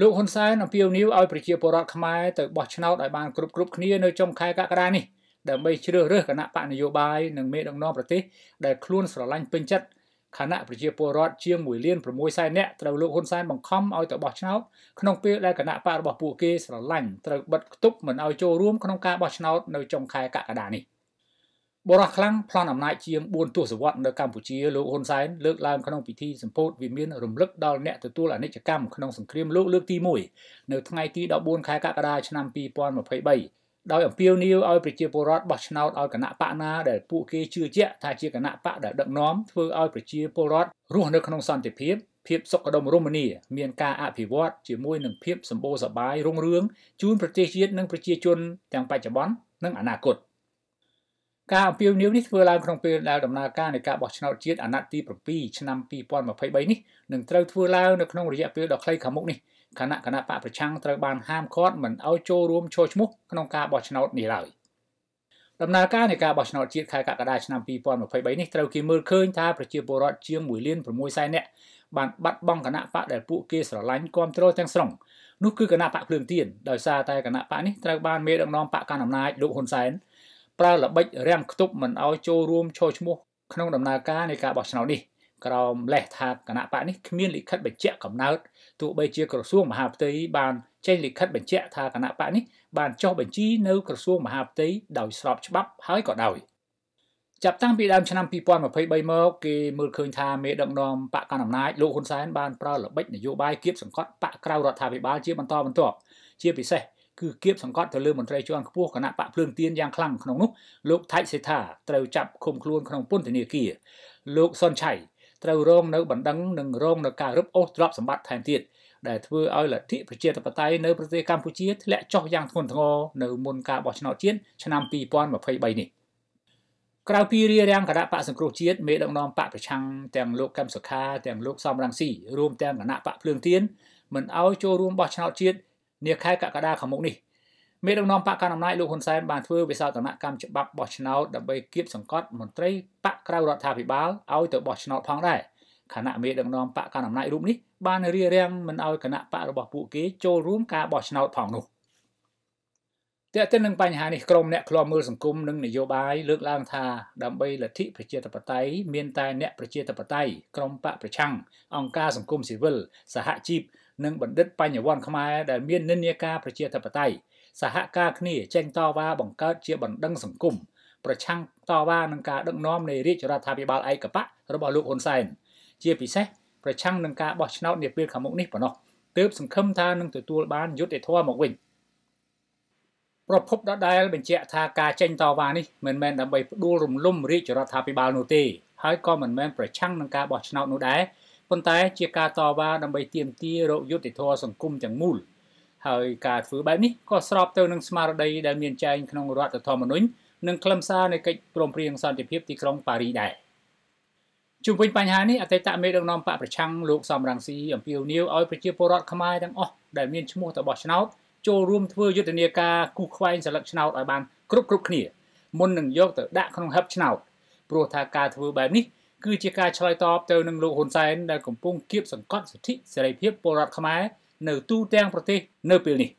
លោកហ៊ុនសែនអំពាវនាវឲ្យប្រជាពលរដ្ឋខ្មែរទៅបោះឆ្នោតឲ្យបានគ្រប់គ្រប់គ្នានៅចុងខែកក្កដានេះដើម្បីជ្រើសរើសគណៈបកនយោបាយនិងមេដឹកនាំប្រទេសដែលខ្លួនស្រឡាញ់ពេញចិត្តខណៈប្រជាពលរដ្ឋជាង1លាន6សែននាក់ត្រូវលោកហ៊ុនសែនបង្ខំឲ្យទៅបោះឆ្នោតក្នុងពេលដែលគណៈបករបស់ពួកគេស្រឡាញ់ត្រូវបិទគប់មិនឲ្យចូលរួមក្នុងការបោះឆ្នោតនៅចុងខែកក្កដានេះបរោះខ្លាំងប្លន់អំណាចជាង4ទសវត្សនៅកម្ពុជាលោកហ៊ុនសែនលើកឡើងក្នុងពិធីសម្ពោធវិមានរំលឹកដល់អ្នកទទួលអនិច្ចកម្មក្នុងសង្គ្រាមលោកលើកទី1នៅថ្ងៃទី14ខែកក្កដាឆ្នាំ2023ដោយអំពាវនាវឲ្យប្រជាពលរដ្ឋបោះឆ្នោតឲ្យគណៈបកណាដែលពួកគេជឿជាក់ថាជាគណៈបកដែលដឹកនាំធ្វើឲ្យប្រជាពលរដ្ឋរស់នៅក្នុងសន្តិភាពភាពសុខដុមរមនា មានការអភិវឌ្ឍជាមួយនឹងភាពសម្បូរសប្បាយរុងរឿងជូនប្រទេសជាតិនិងប្រជាជនទាំងបច្ចុប្បន្ននិងអនាគត។ការអំពាវនាវនេះធ្វើឡើងក្នុងពេលដែលដំណើរការនៃការបោះឆ្នោតជាតិអាណត្តិទី7ឆ្នាំ2023នេះនឹងត្រូវធ្វើឡើងនៅក្នុងរយៈពេលដ៏ខ្លីខាងមុខនេះគណៈគណៈបកប្រឆាំងត្រូវបានហាមឃាត់មិនឲ្យចូលរួមឈរឈ្មោះក្នុងការបោះឆ្នោតនេះឡើយដំណើរការនៃការបោះឆ្នោតជាតិខែកក្កដាឆ្នាំ2023នេះត្រូវគេមើលឃើញថាប្រជាពលរដ្ឋជាង1លាន6សែននាក់បានបាត់បង់គណៈបកដែលពួកគេស្រឡាញ់គ្រប់គ្រងទាំងស្រុងនោះគឺគណៈបកភ្លើងទៀនដោយសារតែគណៈបកនេះត្រូវបានមេដឹកនាំបកកណ្ដាលអំណាចលោកហ៊ុនសែនប្រើល្បិចរាំងខ្ទប់មិនឲ្យចូលរួមឈរឈ្មោះក្នុងដំណើរការនៃការបោះឆ្នោតនេះក្រោមលេសថាគណៈបកនេះគ្មានលិខិតបញ្ជាក់កំណើតទោះបីជាក្រសួងមហាផ្ទៃបានចេញលិខិតបញ្ជាក់ថាគណៈបកនេះបានចុះបញ្ជីនៅក្រសួងមហាផ្ទៃដោយស្របច្បាប់ហើយក៏ដោយចាប់តាំងពីដើមឆ្នាំ2023មកគេមើលឃើញថាមេដឹកនាំបកកណ្ដាលអំណាចលោកហ៊ុនសែនបានប្រើល្បិចនយោបាយគៀបសង្កត់បកក្រៅរដ្ឋាភិបាលជាបន្តបន្ទាប់ជាពិសេសគឺគៀបសង្កត់ទៅលើមន្ត្រីជាន់ខ្ពស់គណៈបកភ្លើងទៀនយ៉ាងខ្លាំងក្នុងនោះលោកថៃសេថាត្រូវចាប់ឃុំខ្លួនក្នុងពន្ធនាគារលោកសុនឆៃត្រូវរងនៅបណ្ដឹងនិងរងនៅការរឹបអូសទ្រព្យសម្បត្តិថែមទៀតដែលធ្វើឲ្យលទ្ធិប្រជាធិបតេយ្យនៅប្រទេសកម្ពុជាធ្លាក់ចុះយ៉ាងធ្ងន់ធ្ងរនៅមុនការបោះឆ្នោតជាតិឆ្នាំ2023នេះក្រៅពីរារាំងគណៈបកសង្គ្រោះជាតិមេដឹកនាំបកប្រឆាំងទាំងលោកកឹមសុខាទាំងលោកសំរងស៊ីរួមទាំងគណៈបកភ្លើងទៀនមិនឲ្យចូលរួមបោះឆ្នោតជាតិនាខែកក្កដាខាងមុខនេះមេដឹកនាំបកកណ្ដាលអំណាចលោកហ៊ុនសែនបានធ្វើវិសោធនកម្មច្បាប់បោះឆ្នោតដើម្បីគៀបសង្កត់មន្ត្រីបកក្រៅរដ្ឋាភិបាលឲ្យទៅបោះឆ្នោតផងដែរគណៈមេដឹកនាំបកកណ្ដាលអំណាចរូបនេះបានរៀបរៀងមិនឲ្យគណៈបករបស់ពួកគេចូលរួមការបោះឆ្នោតផងនោះតែទៅនឹងបញ្ហានេះក្រមអ្នកឃ្លាំមើលសង្គមនិងនយោបាយលើកឡើង ថាដើម្បីលទ្ធិប្រជាធិបតេយ្យមានតែអ្នកប្រជាធិបតេយ្យក្រមបកប្រឆាំងអង្គការសង្គមស៊ីវិលសហជីពនិងបណ្ឌិតបញ្ញវន្តខ្មែរដែលមាននិន្នាការប្រជាធិបតេយ្យសហការគ្នា ចេញតវ៉ាបង្កើតជាបណ្ដឹងសង្គមប្រឆាំងតវ៉ានឹងការដឹកនាំនៃរាជរដ្ឋាភិបាលឯកបៈរបស់លោកហ៊ុនសែនជាពិសេសប្រឆាំងនឹងការបោះឆ្នោតនាពេលខាងមុខនេះប៉ុណ្ណោះទើបសង្ឃឹមថានឹងទទួលបានយុត្តិធម៌មកវិញប្រភពដដែលបញ្ជាក់ថាការចេញតវ៉ានេះមិនមែនដើម្បីផ្ដួលរំលំរាជរដ្ឋាភិបាលនោះទេហើយក៏មិនមែនប្រឆាំងនឹងការបោះឆ្នោតនោះដែរប៉ុន្តែជាការតវ៉ាដើម្បីទាមទាររោគយុតិធម៌សង្គមទាំងមូលហើយការធ្វើបែបនេះក៏ស្របទៅនឹងស្មារតីដែលមានចែងក្នុងរដ្ឋធម្មនុញ្ញនិងខ្លឹមសារនៃកិច្ចព្រមព្រៀងសន្តិភាពទីក្រុងប៉ារីសដែរជំវិញបញ្ហានេះអតីតមេដឹកនាំបកប្រឆាំងលោកសំរងស៊ីអំពាវនាវឲ្យប្រជាពលរដ្ឋខ្មែរទាំងអស់ដែលមានឈ្មោះទៅបោះឆ្នោតចូលរួមធ្វើយុទ្ធនាការគូសខ្វែងសន្លឹកឆ្នោតឲ្យបានគ្រប់គ្រប់គ្នាមុននឹងយកទៅដាក់ក្នុងហឹបឆ្នោតព្រោះថាការធ្វើបែបនេះគឺជាការឆ្លើយតបទៅនឹងលោកហ៊ុនសែនដែលកំពុងគៀបសង្កត់សិទ្ធិសេរីភាពពលរដ្ឋខ្មែរនៅទូទាំងប្រទេសនៅពេលនេះ